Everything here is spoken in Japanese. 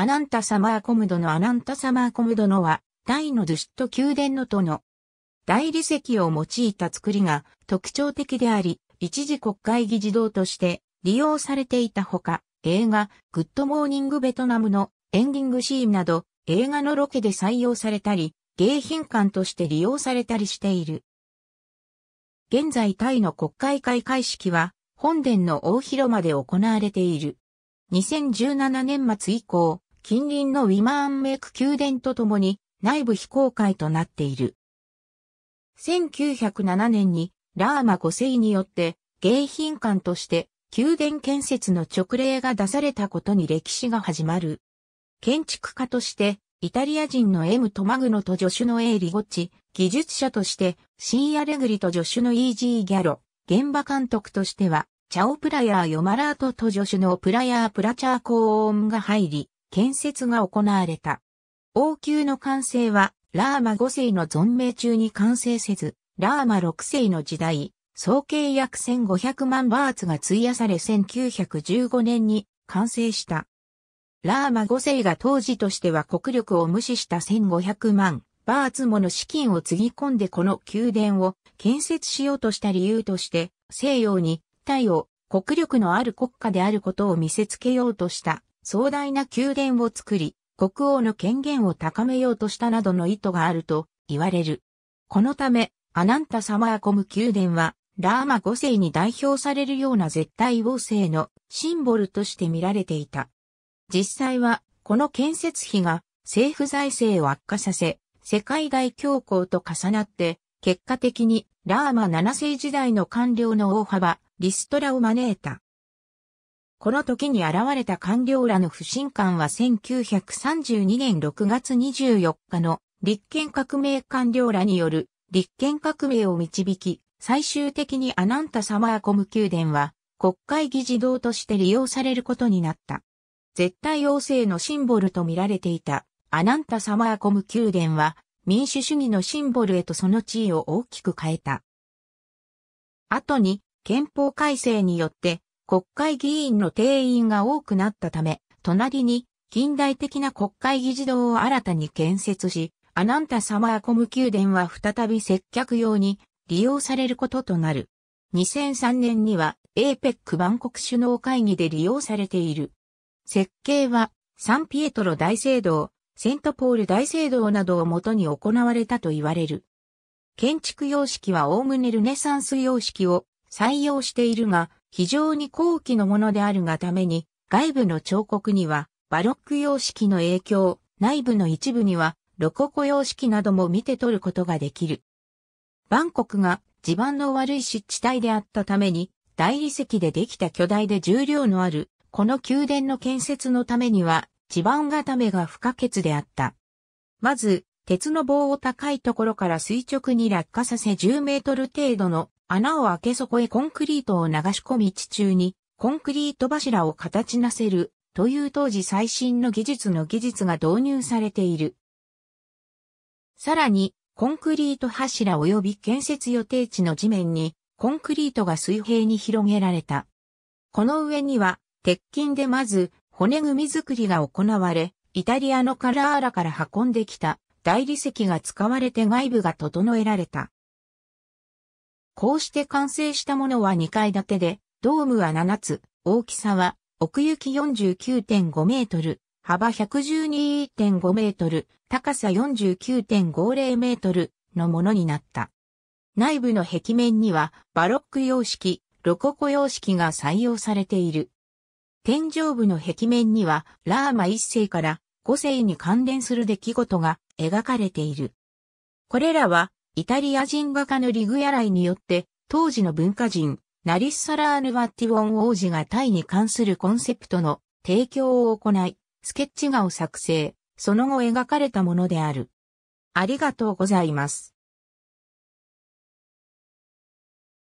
アナンタサマーコムドのアナンタサマーコムドのは、大のドゥシット宮殿のとの大理石を用いた作りが特徴的であり、一時国会議事堂として利用されていたほか、映画、グッドモーニングベトナムのエンディングシーンなど、映画のロケで採用されたり、迎賓館として利用されたりしている。現在タイの国会開会式は、本殿の大広間で行われている。2017年末以降、近隣のウィマーンメイク宮殿とともに内部非公開となっている。1907年にラーマ5世によって迎賓館として宮殿建設の直令が出されたことに歴史が始まる。建築家としてイタリア人のエム・トマグノと助手のエーリゴッチ、技術者としてシー・アレグリと助手のイージー・ギャロ、現場監督としてはチャオプラヤーヨマラートと助手のプラヤープラチャーコーンが入り、建設が行われた。王宮の完成は、ラーマ5世の存命中に完成せず、ラーマ6世の時代、総計約1500万バーツが費やされ1915年に完成した。ラーマ5世が当時としては国力を無視した1500万バーツもの資金をつぎ込んでこの宮殿を建設しようとした理由として西洋に太陽、国力のある国家であることを見せつけようとした壮大な宮殿を作り、国王の権限を高めようとしたなどの意図があると言われる。このため、アナンタ・様マーコム宮殿は、ラーマ5世に代表されるような絶対王政のシンボルとして見られていた。実際は、この建設費が政府財政を悪化させ、世界大恐慌と重なって、結果的にラーマ7世時代の官僚の大幅、リストラを招いた。この時に現れた官僚らの不信感は1932年6月24日の立憲革命官僚らによる立憲革命を導き、最終的にアナンタ・サマーコム宮殿は国会議事堂として利用されることになった。絶対王政のシンボルと見られていたアナンタ・サマーコム宮殿は民主主義のシンボルへとその地位を大きく変えた。後に憲法改正によって国会議員の定員が多くなったため、隣に近代的な国会議事堂を新たに建設し、アナンタ・サマーコム宮殿は再び接客用に利用されることとなる。2003年には APEC 万国首脳会議で利用されている。設計はサンピエトロ大聖堂、セントポール大聖堂などをもとに行われたと言われる。建築様式はおおむねルネサンス様式を採用しているが、非常に高貴のものであるがために、外部の彫刻にはバロック様式の影響、内部の一部にはロココ様式なども見て取ることができる。バンコクが地盤の悪い湿地帯であったために、大理石でできた巨大で重量のある、この宮殿の建設のためには、地盤固めが不可欠であった。まず、鉄の棒を高いところから垂直に落下させ10メートル程度の穴を開けそこへコンクリートを流し込み地中にコンクリート柱を形なせるという当時最新の技術の技術が導入されている。さらに、コンクリート柱及び建設予定地の地面にコンクリートが水平に広げられた。この上には鉄筋でまず骨組み作りが行われ、イタリアのカラーラから運んできた大理石が使われて外部が整えられた。こうして完成したものは2階建てで、ドームは7つ、大きさは奥行き49.5メートル、幅112.5メートル、高さ49.50メートルのものになった。内部の壁面にはバロック様式、ロココ様式が採用されている。天井部の壁面にはラーマ1世から5世に関連する出来事が描かれている。これらはイタリア人画家のリグヤライによって、当時の文化人、ナリッサラーヌ・バッティウォン王子がタイに関するコンセプトの提供を行い、スケッチ画を作成、その後描かれたものである。ありがとうございます。